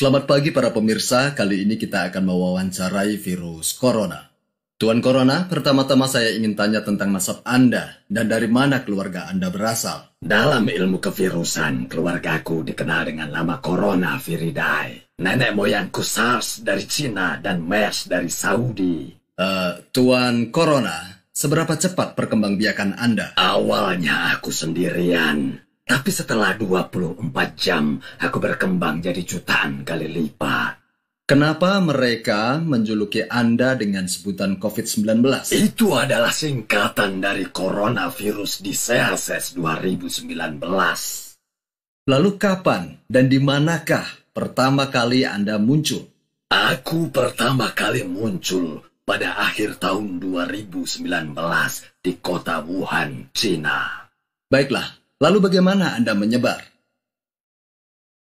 Selamat pagi para pemirsa, kali ini kita akan mewawancarai virus corona. Tuan Corona, pertama-tama saya ingin tanya tentang nasab Anda dan dari mana keluarga Anda berasal. Dalam ilmu kevirusan, keluargaku dikenal dengan nama Corona Viridae. Nenek moyangku SARS dari Cina dan MERS dari Saudi. Uh, Tuan Corona, seberapa cepat perkembangbiakan Anda? Awalnya aku sendirian, tapi setelah 24 jam, aku berkembang jadi jutaan kali lipat. Kenapa mereka menjuluki Anda dengan sebutan COVID-19? Itu adalah singkatan dari coronavirus CSS 2019. Lalu kapan dan di manakah pertama kali Anda muncul? Aku pertama kali muncul pada akhir tahun 2019 di kota Wuhan, Cina. Baiklah, Lalu bagaimana Anda menyebar?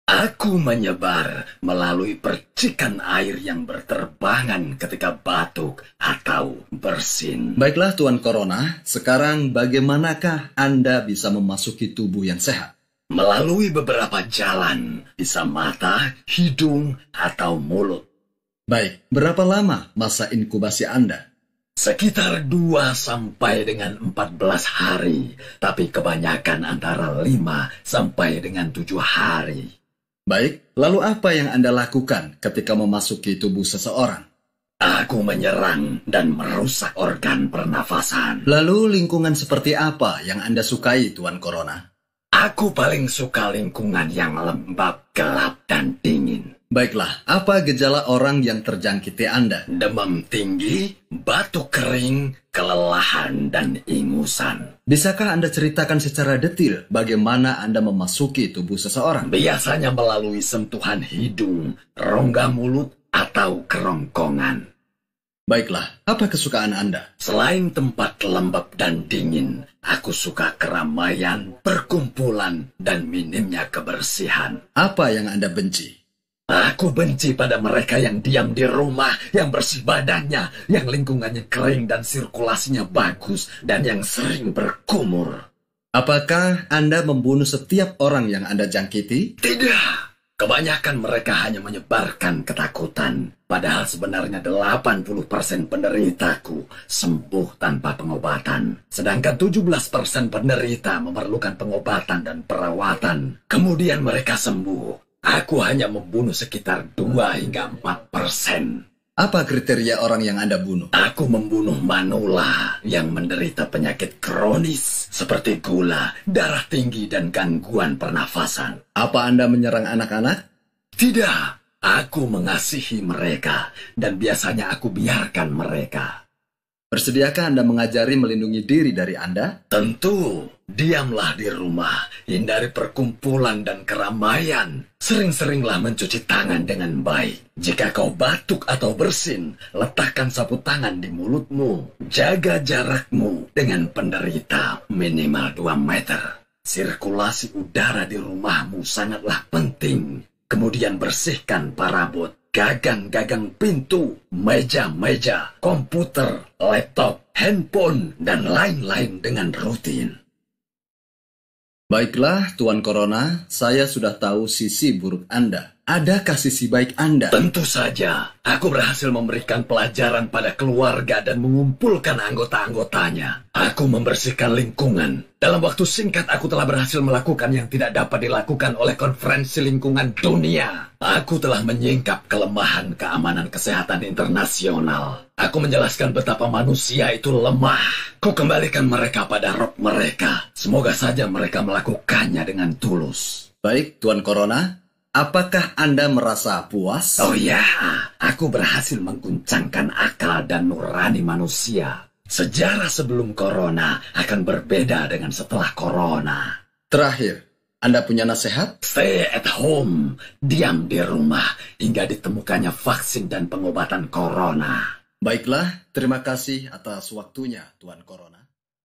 Aku menyebar melalui percikan air yang berterbangan ketika batuk atau bersin. Baiklah Tuan Corona, sekarang bagaimanakah Anda bisa memasuki tubuh yang sehat? melalui beberapa jalan, bisa mata, hidung, atau mulut. Baik, berapa lama masa inkubasi Anda? Sekitar dua sampai dengan empat belas hari, tapi kebanyakan antara lima sampai dengan tujuh hari. Baik, lalu apa yang Anda lakukan ketika memasuki tubuh seseorang? Aku menyerang dan merusak organ pernafasan. Lalu lingkungan seperti apa yang Anda sukai, Tuan Corona? Aku paling suka lingkungan yang lembab, gelap, dan dingin. Baiklah, apa gejala orang yang terjangkiti Anda? Demam tinggi, batuk kering, kelelahan, dan ingusan. Bisakah Anda ceritakan secara detil bagaimana Anda memasuki tubuh seseorang? Biasanya melalui sentuhan hidung, rongga mulut, atau kerongkongan. Baiklah, apa kesukaan Anda? Selain tempat lembab dan dingin, aku suka keramaian, perkumpulan, dan minimnya kebersihan. Apa yang Anda benci? Aku benci pada mereka yang diam di rumah, yang bersih badannya, yang lingkungannya kering dan sirkulasinya bagus, dan yang sering berkumur. Apakah Anda membunuh setiap orang yang Anda jangkiti? Tidak. Kebanyakan mereka hanya menyebarkan ketakutan. Padahal sebenarnya 80% penderitaku sembuh tanpa pengobatan. Sedangkan 17% penderita memerlukan pengobatan dan perawatan. Kemudian mereka sembuh. Aku hanya membunuh sekitar 2 hingga 4 persen. Apa kriteria orang yang Anda bunuh? Aku membunuh Manula yang menderita penyakit kronis seperti gula, darah tinggi, dan gangguan pernafasan. Apa Anda menyerang anak-anak? Tidak, aku mengasihi mereka dan biasanya aku biarkan mereka. Bersediakah Anda mengajari melindungi diri dari Anda? Tentu. Diamlah di rumah, hindari perkumpulan dan keramaian. Sering-seringlah mencuci tangan dengan baik. Jika kau batuk atau bersin, letakkan sapu tangan di mulutmu. Jaga jarakmu dengan penderita minimal 2 meter. Sirkulasi udara di rumahmu sangatlah penting. Kemudian bersihkan parabot gagang-gagang pintu, meja-meja, komputer, laptop, handphone, dan lain-lain dengan rutin. Baiklah, Tuan Corona, saya sudah tahu sisi buruk Anda. Adakah sisi baik Anda? Tentu saja. Aku berhasil memberikan pelajaran pada keluarga dan mengumpulkan anggota-anggotanya. Aku membersihkan lingkungan. Dalam waktu singkat, aku telah berhasil melakukan yang tidak dapat dilakukan oleh konferensi lingkungan dunia. Aku telah menyingkap kelemahan keamanan kesehatan internasional. Aku menjelaskan betapa manusia itu lemah. Kau kembalikan mereka pada rok mereka. Semoga saja mereka melakukannya dengan tulus. Baik, Tuan Corona. Apakah Anda merasa puas? Oh ya, aku berhasil mengguncangkan akal dan nurani manusia. Sejarah sebelum Corona akan berbeda dengan setelah Corona. Terakhir, Anda punya nasihat? Stay at home, diam di rumah hingga ditemukannya vaksin dan pengobatan Corona. Baiklah, terima kasih atas waktunya, Tuan Corona.